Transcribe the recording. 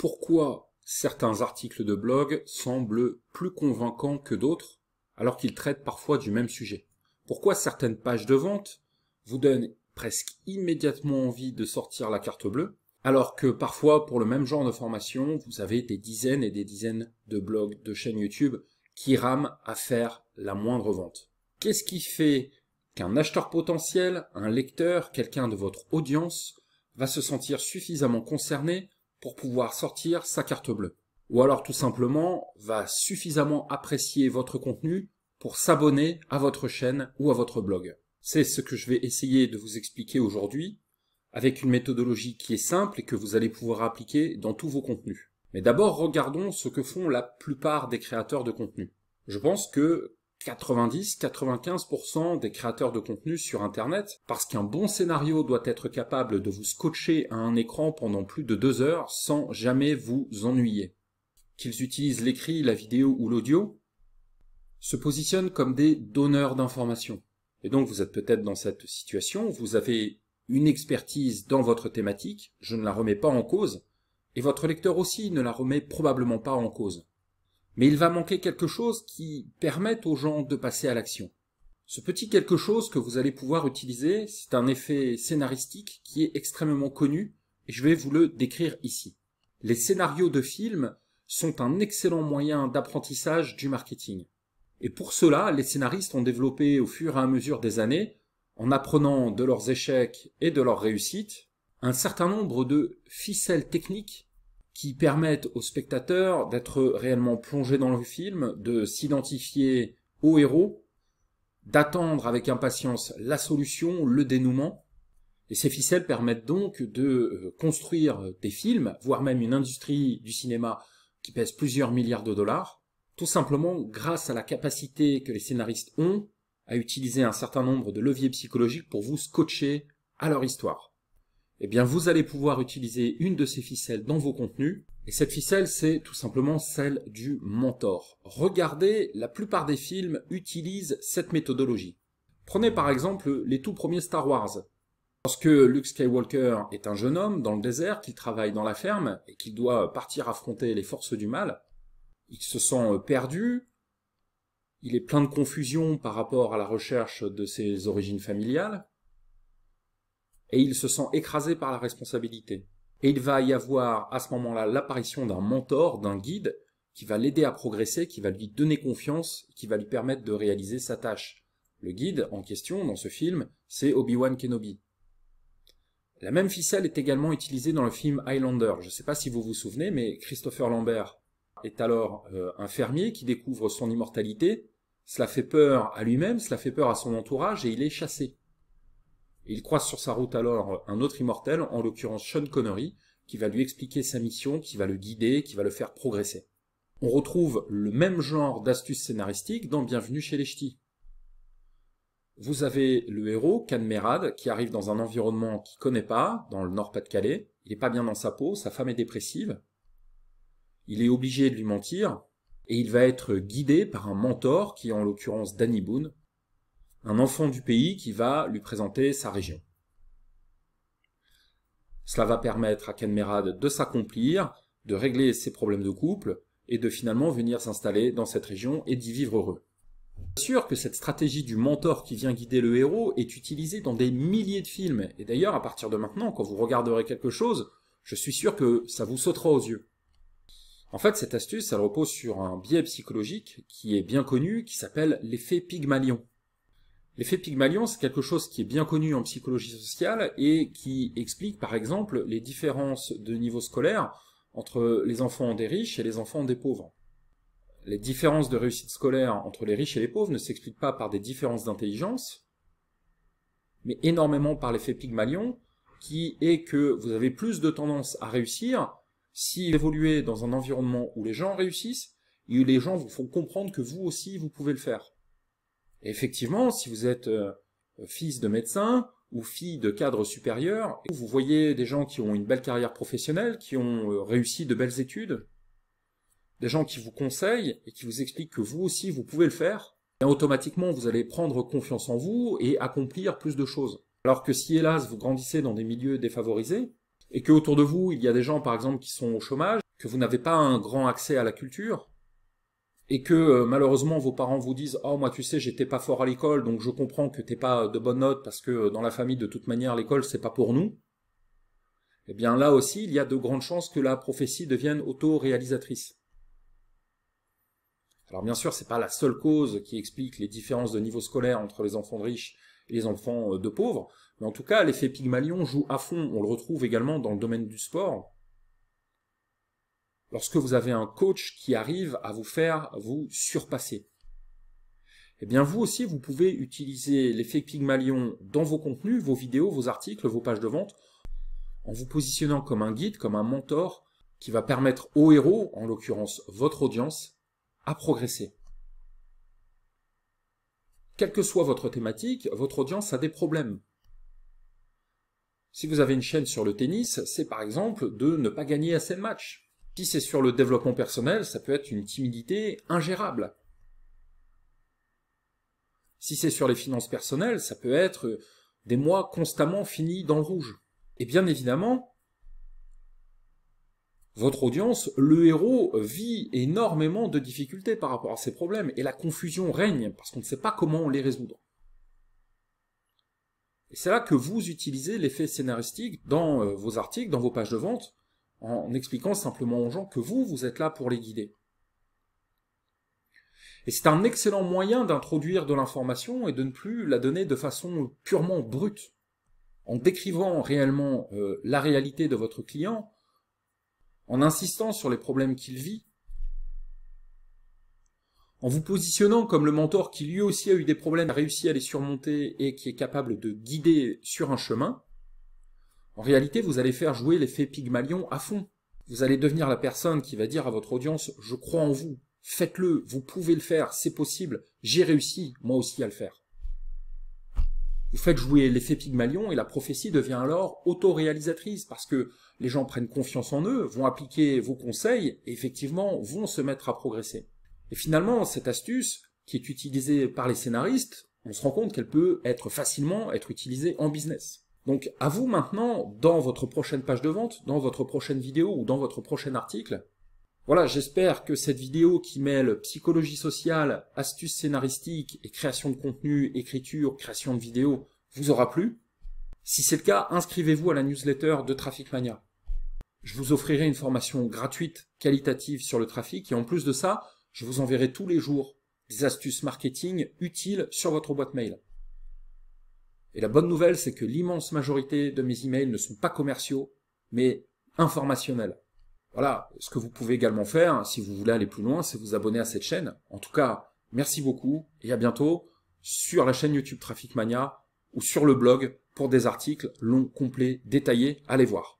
pourquoi certains articles de blog semblent plus convaincants que d'autres alors qu'ils traitent parfois du même sujet. Pourquoi certaines pages de vente vous donnent presque immédiatement envie de sortir la carte bleue alors que parfois pour le même genre de formation vous avez des dizaines et des dizaines de blogs, de chaînes YouTube qui rament à faire la moindre vente. Qu'est-ce qui fait qu'un acheteur potentiel, un lecteur, quelqu'un de votre audience va se sentir suffisamment concerné pour pouvoir sortir sa carte bleue. Ou alors tout simplement va suffisamment apprécier votre contenu pour s'abonner à votre chaîne ou à votre blog. C'est ce que je vais essayer de vous expliquer aujourd'hui avec une méthodologie qui est simple et que vous allez pouvoir appliquer dans tous vos contenus. Mais d'abord, regardons ce que font la plupart des créateurs de contenu. Je pense que 90-95% des créateurs de contenu sur Internet, parce qu'un bon scénario doit être capable de vous scotcher à un écran pendant plus de deux heures sans jamais vous ennuyer. Qu'ils utilisent l'écrit, la vidéo ou l'audio, se positionnent comme des donneurs d'informations. Et donc vous êtes peut-être dans cette situation, vous avez une expertise dans votre thématique, je ne la remets pas en cause, et votre lecteur aussi ne la remet probablement pas en cause. Mais il va manquer quelque chose qui permette aux gens de passer à l'action. Ce petit quelque chose que vous allez pouvoir utiliser, c'est un effet scénaristique qui est extrêmement connu, et je vais vous le décrire ici. Les scénarios de films sont un excellent moyen d'apprentissage du marketing. Et pour cela, les scénaristes ont développé au fur et à mesure des années, en apprenant de leurs échecs et de leurs réussites, un certain nombre de ficelles techniques qui permettent aux spectateurs d'être réellement plongés dans le film, de s'identifier au héros, d'attendre avec impatience la solution, le dénouement. Et ces ficelles permettent donc de euh, construire des films, voire même une industrie du cinéma qui pèse plusieurs milliards de dollars, tout simplement grâce à la capacité que les scénaristes ont à utiliser un certain nombre de leviers psychologiques pour vous scotcher à leur histoire eh bien vous allez pouvoir utiliser une de ces ficelles dans vos contenus. Et cette ficelle, c'est tout simplement celle du mentor. Regardez, la plupart des films utilisent cette méthodologie. Prenez par exemple les tout premiers Star Wars. Lorsque Luke Skywalker est un jeune homme dans le désert, qu'il travaille dans la ferme et qu'il doit partir affronter les forces du mal, il se sent euh, perdu, il est plein de confusion par rapport à la recherche de ses origines familiales, et il se sent écrasé par la responsabilité. Et il va y avoir à ce moment-là l'apparition d'un mentor, d'un guide, qui va l'aider à progresser, qui va lui donner confiance, qui va lui permettre de réaliser sa tâche. Le guide en question dans ce film, c'est Obi-Wan Kenobi. La même ficelle est également utilisée dans le film Highlander. Je ne sais pas si vous vous souvenez, mais Christopher Lambert est alors euh, un fermier qui découvre son immortalité. Cela fait peur à lui-même, cela fait peur à son entourage et il est chassé. Il croise sur sa route alors un autre immortel, en l'occurrence Sean Connery, qui va lui expliquer sa mission, qui va le guider, qui va le faire progresser. On retrouve le même genre d'astuces scénaristique dans Bienvenue chez les Ch'tis. Vous avez le héros, Merad, qui arrive dans un environnement qu'il connaît pas, dans le Nord-Pas-de-Calais. Il n'est pas bien dans sa peau, sa femme est dépressive. Il est obligé de lui mentir, et il va être guidé par un mentor, qui est en l'occurrence Danny Boone, un enfant du pays qui va lui présenter sa région. Cela va permettre à Kenmerad de s'accomplir, de régler ses problèmes de couple et de finalement venir s'installer dans cette région et d'y vivre heureux. Bien sûr que cette stratégie du mentor qui vient guider le héros est utilisée dans des milliers de films, et d'ailleurs à partir de maintenant, quand vous regarderez quelque chose, je suis sûr que ça vous sautera aux yeux. En fait, cette astuce, elle repose sur un biais psychologique qui est bien connu, qui s'appelle l'effet Pygmalion. L'effet Pygmalion, c'est quelque chose qui est bien connu en psychologie sociale et qui explique par exemple les différences de niveau scolaire entre les enfants des riches et les enfants des pauvres. Les différences de réussite scolaire entre les riches et les pauvres ne s'expliquent pas par des différences d'intelligence, mais énormément par l'effet Pygmalion, qui est que vous avez plus de tendance à réussir si vous évoluez dans un environnement où les gens réussissent, et les gens vous font comprendre que vous aussi vous pouvez le faire effectivement, si vous êtes euh, fils de médecin ou fille de cadre supérieur, vous voyez des gens qui ont une belle carrière professionnelle, qui ont euh, réussi de belles études, des gens qui vous conseillent et qui vous expliquent que vous aussi, vous pouvez le faire, et automatiquement, vous allez prendre confiance en vous et accomplir plus de choses. Alors que si, hélas, vous grandissez dans des milieux défavorisés, et que autour de vous, il y a des gens, par exemple, qui sont au chômage, que vous n'avez pas un grand accès à la culture, et que euh, malheureusement vos parents vous disent "Oh moi tu sais, j'étais pas fort à l'école, donc je comprends que t'es pas de bonne note parce que euh, dans la famille de toute manière l'école c'est pas pour nous." Eh bien là aussi, il y a de grandes chances que la prophétie devienne autoréalisatrice. Alors bien sûr, c'est pas la seule cause qui explique les différences de niveau scolaire entre les enfants de riches et les enfants euh, de pauvres, mais en tout cas, l'effet Pygmalion joue à fond, on le retrouve également dans le domaine du sport, lorsque vous avez un coach qui arrive à vous faire vous surpasser Eh bien vous aussi, vous pouvez utiliser l'effet Pygmalion dans vos contenus, vos vidéos, vos articles, vos pages de vente, en vous positionnant comme un guide, comme un mentor, qui va permettre aux héros, en l'occurrence votre audience, à progresser. Quelle que soit votre thématique, votre audience a des problèmes. Si vous avez une chaîne sur le tennis, c'est par exemple de ne pas gagner assez de matchs. Si c'est sur le développement personnel, ça peut être une timidité ingérable. Si c'est sur les finances personnelles, ça peut être des mois constamment finis dans le rouge. Et bien évidemment, votre audience, le héros vit énormément de difficultés par rapport à ces problèmes et la confusion règne parce qu'on ne sait pas comment les résoudre. Et c'est là que vous utilisez l'effet scénaristique dans euh, vos articles, dans vos pages de vente, en expliquant simplement aux gens que vous, vous êtes là pour les guider. Et c'est un excellent moyen d'introduire de l'information et de ne plus la donner de façon purement brute. En décrivant réellement euh, la réalité de votre client, en insistant sur les problèmes qu'il vit, en vous positionnant comme le mentor qui lui aussi a eu des problèmes, a réussi à les surmonter et qui est capable de guider sur un chemin, en réalité, vous allez faire jouer l'effet Pygmalion à fond. Vous allez devenir la personne qui va dire à votre audience « Je crois en vous, faites-le, vous pouvez le faire, c'est possible, j'ai réussi, moi aussi à le faire. » Vous faites jouer l'effet Pygmalion et la prophétie devient alors autoréalisatrice parce que les gens prennent confiance en eux, vont appliquer vos conseils et effectivement vont se mettre à progresser. Et finalement, cette astuce, qui est utilisée par les scénaristes, on se rend compte qu'elle peut être facilement être utilisée en business. Donc à vous maintenant, dans votre prochaine page de vente, dans votre prochaine vidéo ou dans votre prochain article, voilà, j'espère que cette vidéo qui mêle psychologie sociale, astuces scénaristiques et création de contenu, écriture, création de vidéos vous aura plu. Si c'est le cas, inscrivez-vous à la newsletter de Traffic Mania. Je vous offrirai une formation gratuite, qualitative sur le trafic et en plus de ça, je vous enverrai tous les jours des astuces marketing utiles sur votre boîte mail. Et la bonne nouvelle, c'est que l'immense majorité de mes emails ne sont pas commerciaux, mais informationnels. Voilà, ce que vous pouvez également faire, hein, si vous voulez aller plus loin, c'est vous abonner à cette chaîne. En tout cas, merci beaucoup et à bientôt sur la chaîne YouTube Traffic Mania ou sur le blog pour des articles longs, complets, détaillés. Allez voir.